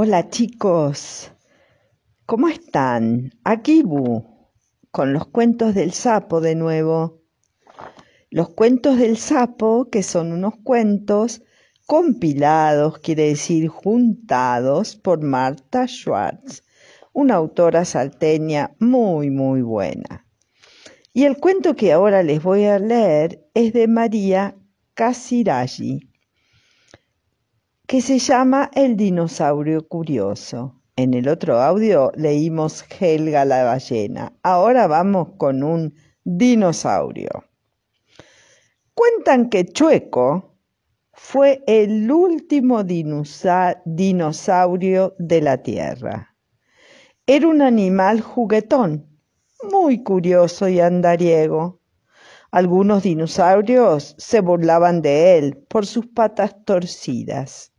Hola chicos, ¿cómo están? Aquí Bu, con los cuentos del sapo de nuevo. Los cuentos del sapo, que son unos cuentos compilados, quiere decir juntados, por Marta Schwartz, una autora salteña muy, muy buena. Y el cuento que ahora les voy a leer es de María Casiraghi que se llama El dinosaurio curioso. En el otro audio leímos Helga la ballena. Ahora vamos con un dinosaurio. Cuentan que Chueco fue el último dinosaurio de la Tierra. Era un animal juguetón, muy curioso y andariego. Algunos dinosaurios se burlaban de él por sus patas torcidas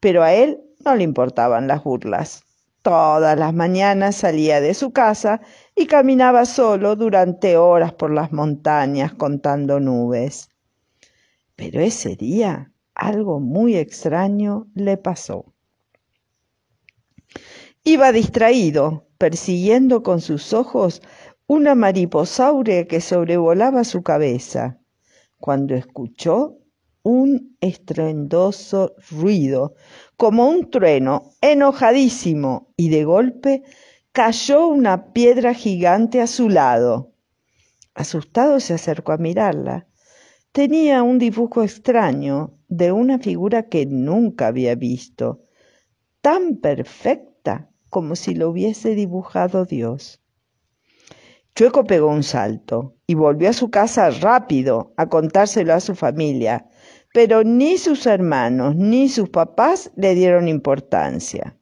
pero a él no le importaban las burlas. Todas las mañanas salía de su casa y caminaba solo durante horas por las montañas contando nubes. Pero ese día algo muy extraño le pasó. Iba distraído, persiguiendo con sus ojos una mariposaurea que sobrevolaba su cabeza, cuando escuchó un estruendoso ruido, como un trueno, enojadísimo, y de golpe cayó una piedra gigante a su lado. Asustado se acercó a mirarla. Tenía un dibujo extraño de una figura que nunca había visto, tan perfecta como si lo hubiese dibujado Dios. Chueco pegó un salto y volvió a su casa rápido a contárselo a su familia, pero ni sus hermanos ni sus papás le dieron importancia.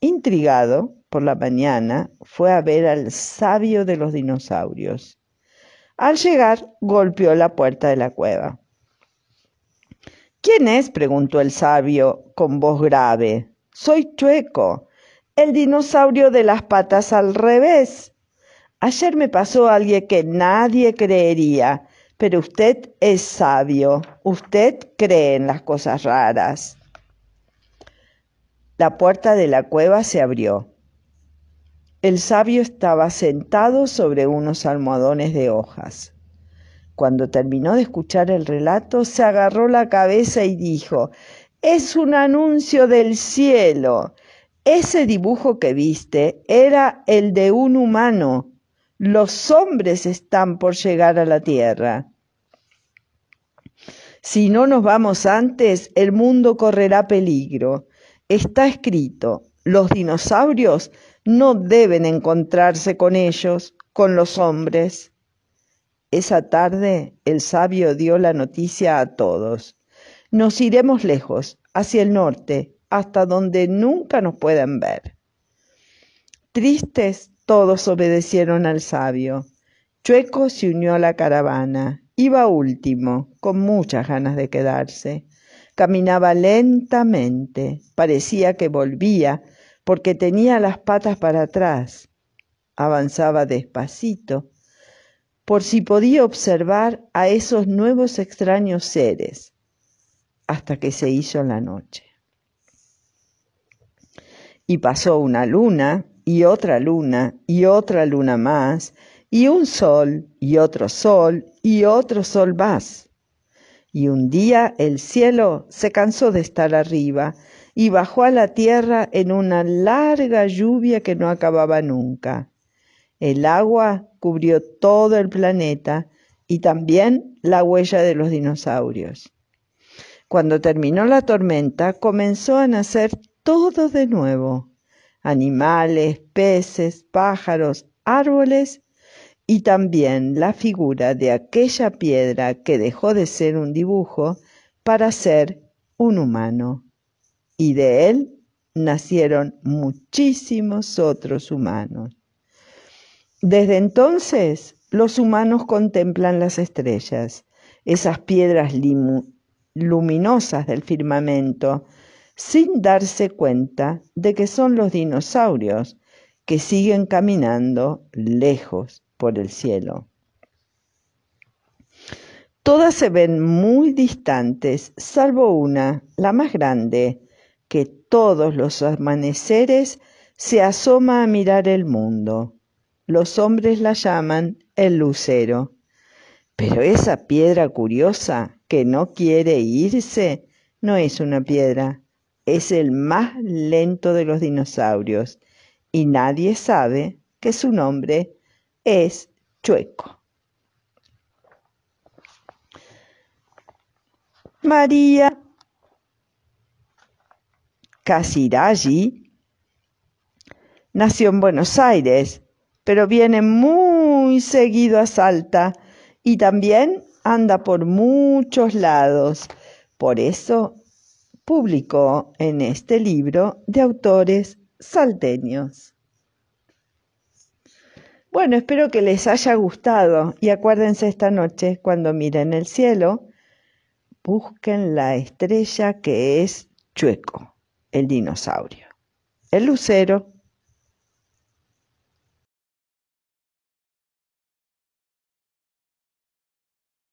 Intrigado, por la mañana fue a ver al sabio de los dinosaurios. Al llegar, golpeó la puerta de la cueva. ¿Quién es? preguntó el sabio con voz grave. Soy Chueco, el dinosaurio de las patas al revés. Ayer me pasó alguien que nadie creería, pero usted es sabio, usted cree en las cosas raras. La puerta de la cueva se abrió. El sabio estaba sentado sobre unos almohadones de hojas. Cuando terminó de escuchar el relato, se agarró la cabeza y dijo, Es un anuncio del cielo. Ese dibujo que viste era el de un humano los hombres están por llegar a la tierra. Si no nos vamos antes, el mundo correrá peligro. Está escrito, los dinosaurios no deben encontrarse con ellos, con los hombres. Esa tarde el sabio dio la noticia a todos. Nos iremos lejos, hacia el norte, hasta donde nunca nos puedan ver. Tristes todos obedecieron al sabio. Chueco se unió a la caravana. Iba último, con muchas ganas de quedarse. Caminaba lentamente, parecía que volvía, porque tenía las patas para atrás. Avanzaba despacito, por si podía observar a esos nuevos extraños seres, hasta que se hizo la noche. Y pasó una luna y otra luna y otra luna más, y un sol y otro sol y otro sol más. Y un día el cielo se cansó de estar arriba y bajó a la tierra en una larga lluvia que no acababa nunca. El agua cubrió todo el planeta y también la huella de los dinosaurios. Cuando terminó la tormenta, comenzó a nacer todo de nuevo animales, peces, pájaros, árboles y también la figura de aquella piedra que dejó de ser un dibujo para ser un humano. Y de él nacieron muchísimos otros humanos. Desde entonces los humanos contemplan las estrellas, esas piedras luminosas del firmamento, sin darse cuenta de que son los dinosaurios que siguen caminando lejos por el cielo. Todas se ven muy distantes, salvo una, la más grande, que todos los amaneceres se asoma a mirar el mundo. Los hombres la llaman el lucero. Pero esa piedra curiosa que no quiere irse no es una piedra, es el más lento de los dinosaurios y nadie sabe que su nombre es Chueco. María Casiraghi nació en Buenos Aires, pero viene muy seguido a Salta y también anda por muchos lados. Por eso publicó en este libro de autores salteños. Bueno, espero que les haya gustado y acuérdense esta noche cuando miren el cielo, busquen la estrella que es Chueco, el dinosaurio, el lucero